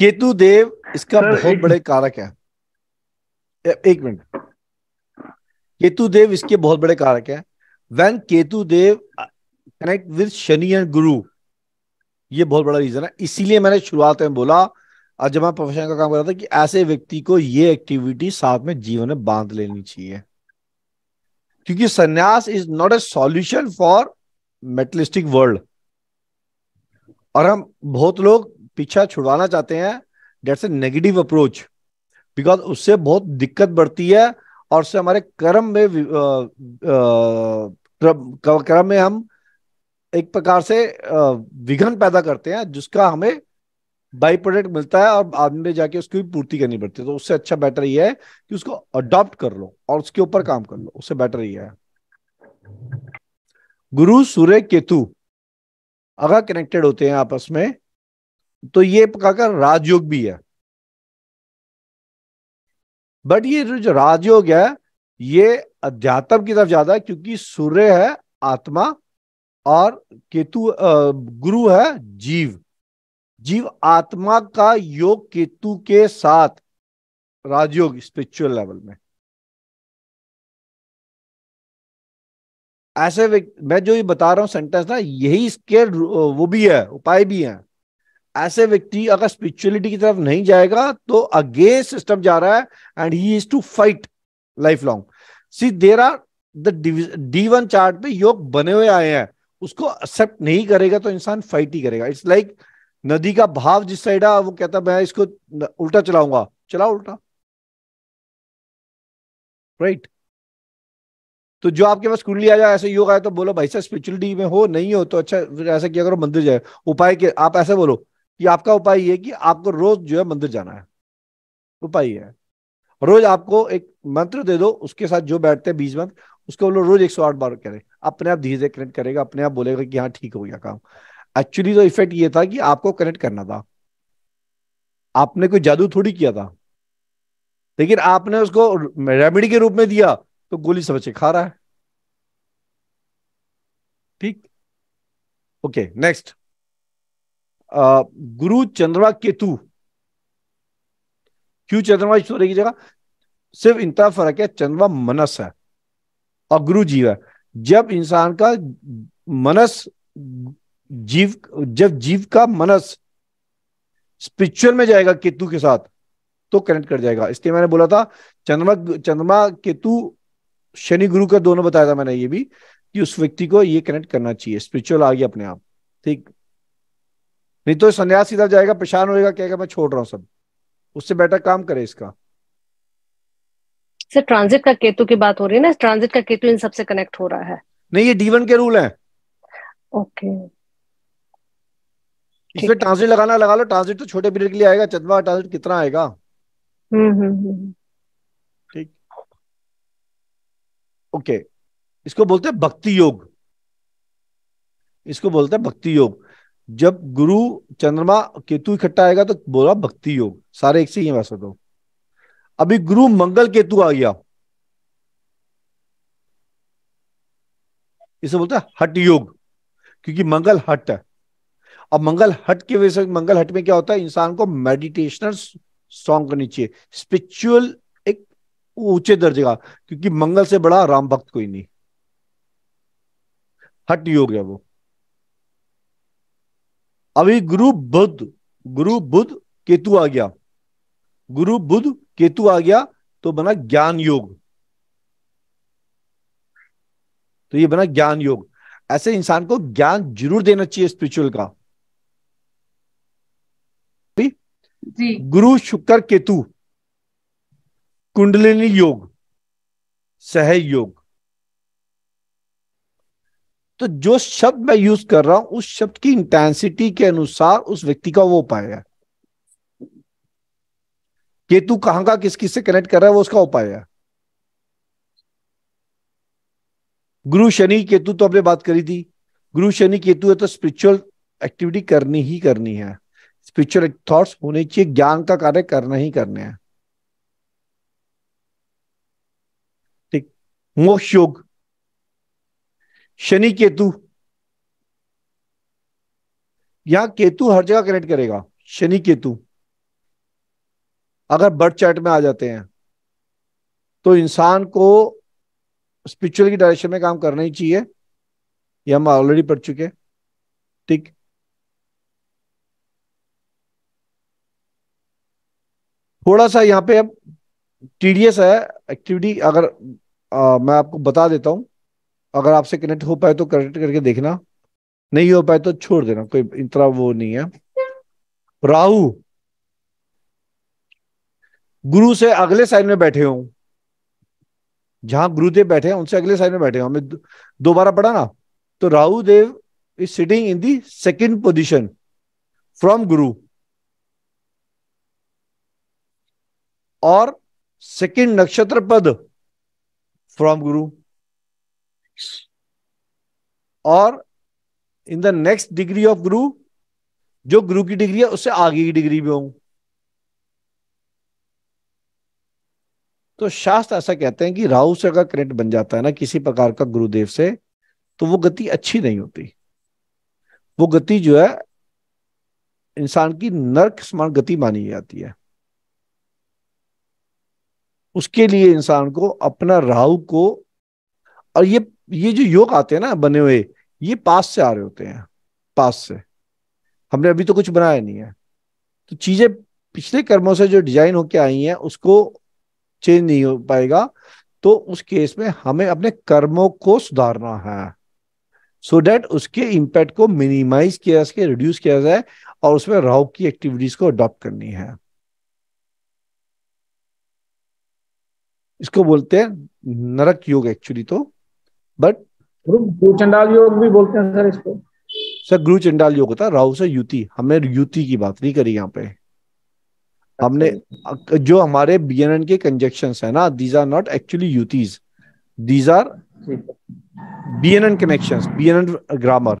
केतु देव इसका बहुत बड़े कारक है एक मिनट केतु देव इसके बहुत बड़े कारक है when Ketu Dev connect with Shani and Guru ये बहुत बड़ा रीजन है इसीलिए मैंने शुरुआत में बोला आज जब मैं प्रोफेशन का काम कर रहा था कि ऐसे व्यक्ति को ये एक्टिविटी साथ में जीवन में बांध लेनी चाहिए क्योंकि sannyas is not a solution for materialistic world और हम बहुत लोग पीछा छुड़वाना चाहते हैं that's a negative approach because उससे बहुत दिक्कत बढ़ती है और उससे हमारे कर्म में कर्म में हम एक प्रकार से विघन पैदा करते हैं जिसका हमें बाई प्रोडक्ट मिलता है और आदमी में जाके उसकी भी पूर्ति करनी पड़ती है तो उससे अच्छा बेटर ये है कि उसको अडॉप्ट कर लो और उसके ऊपर काम कर लो उससे बेटर ये है गुरु सूर्य केतु अगर कनेक्टेड होते हैं आपस में तो ये काका राजयोग भी है बट ये जो राजयोग है ये अध्यात्म की तरफ ज्यादा है क्योंकि सूर्य है आत्मा और केतु गुरु है जीव जीव आत्मा का योग केतु के साथ राजयोग स्पिरिचुअल लेवल में ऐसे मैं जो ये बता रहा हूं सेंटेंस ना यही इसके वो भी है उपाय भी है ऐसे व्यक्ति अगर स्पिरिचुअलिटी की तरफ नहीं जाएगा तो अगेंस्ट सिस्टम जा रहा है and he is to fight life long see there are D one chart पे योग बने हुए आए हैं उसको एक्सेप्ट नहीं करेगा तो इंसान फाइट ही करेगा इट्स लाइक like, नदी का भाव जिस साइड है वो कहता मैं इसको उल्टा चलाऊंगा चलाओ उल्टा राइट right? तो जो आपके पास कुंडली आ जाए ऐसे योग आए तो बोलो भाई साहब स्पिरिचुअलिटी में हो नहीं हो तो अच्छा ऐसा किया करो मंदिर जाए उपाय के आप ऐसे बोलो कि आपका उपाय ये कि आपको रोज जो है मंदिर जाना है उपाय है रोज आपको एक मंत्र दे दो उसके साथ जो बैठते हैं बीज मंत्र उसको बोलो रोज एक सौ आठ बार करें अपने आप धीरे धीरे कनेक्ट करेगा अपने आप बोलेगा कि हाँ ठीक हो गया काम एक्चुअली तो इफेक्ट ये था कि आपको कनेक्ट करना था आपने कोई जादू थोड़ी किया था लेकिन आपने उसको रेमेडी के रूप में दिया तो गोली समझ के खा रहा है ठीक ओके नेक्स्ट गुरु चंद्रमा केतु क्यों चंद्रमा सूर्य की जगह सिर्फ इतना फर्क है चंद्रमा मनस है और गुरु जीव है जब इंसान का मनस जीव जब जीव का मनस स्पिरिचुअल में जाएगा केतु के साथ तो कनेक्ट कर जाएगा इसलिए मैंने बोला था चंद्रमा चंद्रमा केतु शनि गुरु का दोनों बताया था मैंने ये भी कि उस व्यक्ति को ये कनेक्ट करना चाहिए स्पिरिचुअल आ गया अपने आप ठीक नहीं तो संन्यास सीधा जाएगा परेशान होएगा कहेगा मैं छोड़ रहा हूँ सब उससे बेटर काम करे इसका सर ट्रांजिट का केतु की बात हो रही है ना ट्रांजिट का केतु इन सबसे कनेक्ट हो रहा है नहीं ये डीवन के रूल है ओके इसमें ट्रांजिट लगाना लगा लो ट्रांजिट तो छोटे पीरियड के लिए आएगा चंद्रमा ट्रांजिट कितना आएगा हम्म, हम्म, हम्म, ठीक ओके इसको बोलते हैं भक्ति योग इसको बोलते हैं भक्ति योग जब गुरु चंद्रमा केतु इकट्ठा आएगा तो बोला भक्ति योग सारे एक से ही है वैसे तो अभी गुरु मंगल केतु आ गया इसे बोलते हैं हट योग क्योंकि मंगल हट है अब मंगल हट के वजह से मंगल हट में क्या होता है इंसान को मेडिटेशनल स्ट्रॉन्ग करनी चाहिए स्पिरिचुअल एक ऊंचे दर्जे का क्योंकि मंगल से बड़ा राम भक्त कोई नहीं हट योग है वो अभी गुरु बुद्ध गुरु बुद्ध केतु आ गया गुरु बुद्ध केतु आ गया तो बना ज्ञान योग तो ये बना ज्ञान योग ऐसे इंसान को ज्ञान जरूर देना चाहिए स्पिरिचुअल का जी। गुरु शुक्र केतु कुंडलिनी योग सहयोग तो जो शब्द मैं यूज कर रहा हूं उस शब्द की इंटेंसिटी के अनुसार उस व्यक्ति का वो उपाय है केतु कहां का किस किस से कनेक्ट कर रहा है वो उसका उपाय है गुरु शनि केतु तो आपने बात करी थी गुरु शनि केतु है तो स्पिरिचुअल एक्टिविटी करनी ही करनी है स्पिरिचुअल थॉट्स होने चाहिए ज्ञान का कार्य करना ही करना है ठीक मोक्ष योग शनि केतु यहां केतु हर जगह कनेक्ट करेगा शनि केतु अगर बर्थ चार्ट में आ जाते हैं तो इंसान को स्पिरिचुअल की डायरेक्शन में काम करना ही चाहिए ये हम ऑलरेडी पढ़ चुके ठीक थोड़ा सा यहाँ पे अब टीडीएस है एक्टिविटी अगर आ, मैं आपको बता देता हूं अगर आपसे कनेक्ट हो पाए तो कनेक्ट करके देखना नहीं हो पाए तो छोड़ देना कोई इतना वो नहीं है राहु गुरु से अगले साइड में बैठे हूं जहां गुरुदेव बैठे हैं उनसे अगले साइड में बैठे हों हमने दोबारा पढ़ा ना तो Rahu Dev is sitting in the second position from Guru और सेकेंड नक्षत्र पद फ्रॉम गुरु और in the next degree of Guru जो गुरु की डिग्री है उससे आगे की डिग्री में हूं तो शास्त्र ऐसा कहते हैं कि राहु से अगर करंट बन जाता है ना किसी प्रकार का गुरुदेव से तो वो गति अच्छी नहीं होती वो गति जो है इंसान की नर्क समान गति मानी जाती है उसके लिए इंसान को अपना राहु को और ये ये जो योग आते हैं ना बने हुए ये पास से आ रहे होते हैं पास से हमने अभी तो कुछ बनाया नहीं है तो चीजें पिछले कर्मों से जो डिजाइन होके आई हैं उसको चेंज नहीं हो पाएगा तो उस केस में हमें अपने कर्मों को सुधारना है सो so डैट उसके इम्पैक्ट को मिनिमाइज किया जाए रिड्यूस किया जाए और उसमें राहु की एक्टिविटीज को अडॉप्ट करनी है इसको बोलते हैं नरक योग एक्चुअली तो बट चंडाल योग भी बोलते हैं सर इसको सर गुरु चंडाल योग होता है राहु से युति हमने युति की बात नहीं करी यहाँ पे अच्छा। हमने जो हमारे बीएनएन के कंजेक्शन है ना दीज आर नॉट एक्चुअली युतिज these are BNN connections BNN grammar